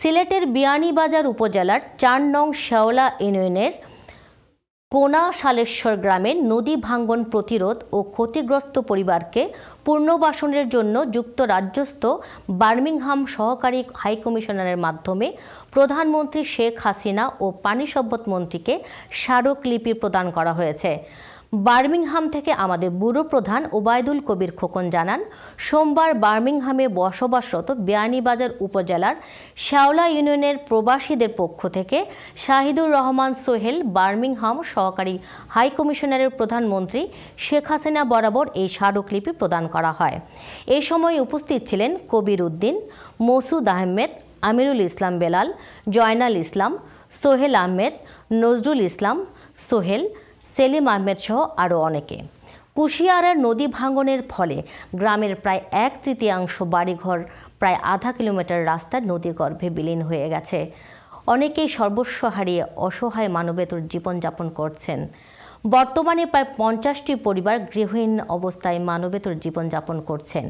সিলেটের বিয়ানীবাজার উপজেলার চার নং শেওলা ইউনিয়নের কোনা সালেশ্বর গ্রামে নদী ভাঙ্গন প্রতিরোধ ও ক্ষতিগ্রস্ত পরিবারকে পুনর্বাসনের জন্য যুক্তরাজ্যস্থ বার্মিংহাম সহকারী হাইকমিশনারের মাধ্যমে প্রধানমন্ত্রী শেখ হাসিনা ও পানি সম্পদ মন্ত্রীকে স্মারকলিপি প্রদান করা হয়েছে বার্মিংহাম থেকে আমাদের ব্যুরো প্রধান ওবায়দুল কবির খোকন জানান সোমবার বার্মিংহামে বসবাসরত বিয়ানীবাজার উপজেলার শ্যাওলা ইউনিয়নের প্রবাসীদের পক্ষ থেকে শাহিদুর রহমান সোহেল বার্মিংহাম সহকারী হাইকমিশনারের প্রধানমন্ত্রী শেখ হাসিনা বরাবর এই স্মারকলিপি প্রদান করা হয় এ সময় উপস্থিত ছিলেন কবির উদ্দিন মসুদ আহমেদ আমিরুল ইসলাম বেলাল জয়নাল ইসলাম সোহেল আহমেদ নজরুল ইসলাম সোহেল সেলিম আহমেদ সহ আরও অনেকে কুশিয়ারার নদী ভাঙনের ফলে গ্রামের প্রায় এক তৃতীয়াংশ বাড়িঘর প্রায় আধা কিলোমিটার রাস্তা নদীগর্ভে বিলীন হয়ে গেছে অনেকেই সর্বস্ব হারিয়ে অসহায় মানবেতর জীবনযাপন করছেন বর্তমানে প্রায় পঞ্চাশটি পরিবার গৃহহীন অবস্থায় মানবেতর জীবনযাপন করছেন